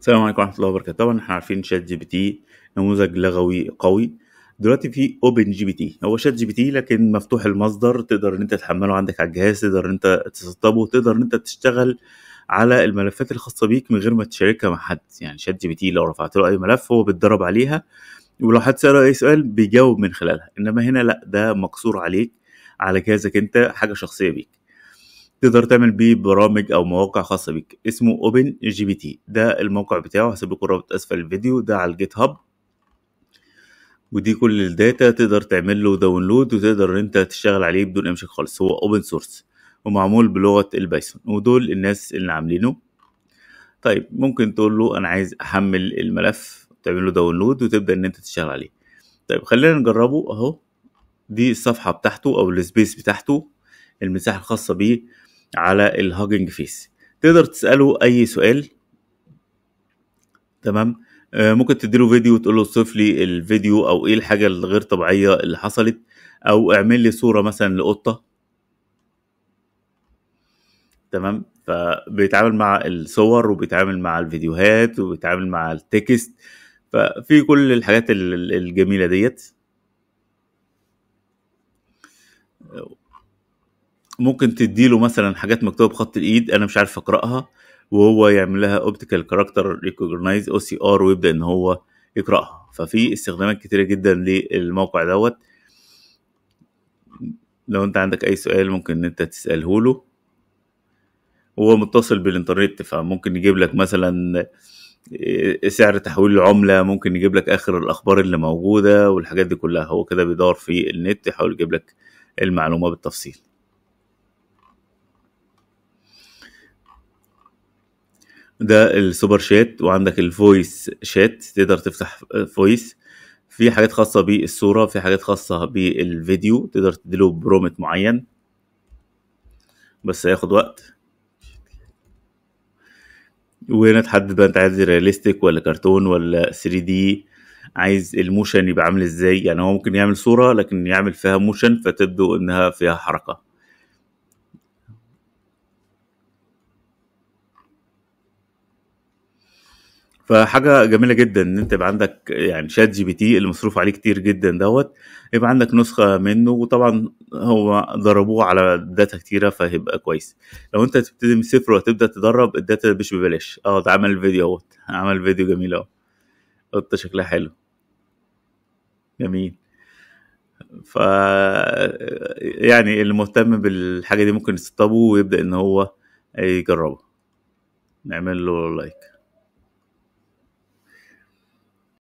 السلام عليكم ورحمه الله وبركاته طبعا احنا عارفين شات جي بي تي نموذج لغوي قوي دلوقتي في اوبن جي بي تي هو شات جي بي تي لكن مفتوح المصدر تقدر ان انت تحمله عندك على الجهاز تقدر ان انت تسطبه تقدر ان انت تشتغل على الملفات الخاصه بيك من غير ما تشاركها مع حد يعني شات جي بي تي لو رفعت له اي ملف هو بيتدرب عليها ولو حد ساله اي سؤال بيجاوب من خلالها انما هنا لا ده مقصور عليك على جهازك انت حاجه شخصيه بيك تقدر تعمل بيه برامج او مواقع خاصه بيك اسمه اوبن جي بي تي ده الموقع بتاعه هسيب لكم رابط اسفل الفيديو ده على الجيت هاب ودي كل الداتا تقدر تعمل له داونلود وتقدر انت تشتغل عليه بدون اي مشاكل خالص هو اوبن سورس ومعمول بلغه البايثون ودول الناس اللي عاملينه طيب ممكن تقول له انا عايز احمل الملف تعمل له داونلود وتبدا ان انت تشتغل عليه طيب خلينا نجربه اهو دي الصفحه بتاعته او السبيس بتاعته المساحه الخاصه بيه على الهاجنج فيس تقدر تساله اي سؤال تمام آه، ممكن تديله فيديو وتقول له صف لي الفيديو او ايه الحاجه الغير طبيعيه اللي حصلت او اعمل لي صوره مثلا لقطه تمام فبيتعامل مع الصور وبيتعامل مع الفيديوهات وبيتعامل مع التكست ففي كل الحاجات الجميله ديت ممكن تديله مثلا حاجات مكتوبه بخط الايد انا مش عارف اقراها وهو يعمل لها اوبتيكال كاركتر ريكوجنايز او سي ار ويبدا ان هو يقراها ففي استخدامات كتيره جدا للموقع دوت لو انت عندك اي سؤال ممكن ان انت تساله له وهو متصل بالانترنت فممكن يجيب لك مثلا آه، سعر تحويل العملة ممكن يجيب لك آخر الأخبار اللي موجودة والحاجات دي كلها هو كده بيدور في النت يحاول يجيب لك المعلومة بالتفصيل ده السوبر شات وعندك الفويس شات تقدر تفتح فويس في حاجات خاصه بالصوره في حاجات خاصه بالفيديو تقدر تديله برومت معين بس هياخد وقت وهنا تحدد بقى انت عايز رياليستيك ولا كرتون ولا 3 دي عايز الموشن يبقى عامل ازاي يعني هو ممكن يعمل صوره لكن يعمل فيها موشن فتبدو انها فيها حركه فحاجه جميله جدا ان انت يبقى عندك يعني شات جي بي تي اللي مصروف عليه كتير جدا دوت يبقى عندك نسخه منه وطبعا هو دربوه على داتا كتيره فهيبقى كويس لو انت تبتدي من الصفر وهتبدا تدرب الداتا مش ببلاش اه ده عمل فيديو اهوت عمل فيديو جميل اهو قطه شكلها حلو جميل ف يعني اللي مهتم بالحاجه دي ممكن يسطبه ويبدا ان هو يجربه نعمل له لايك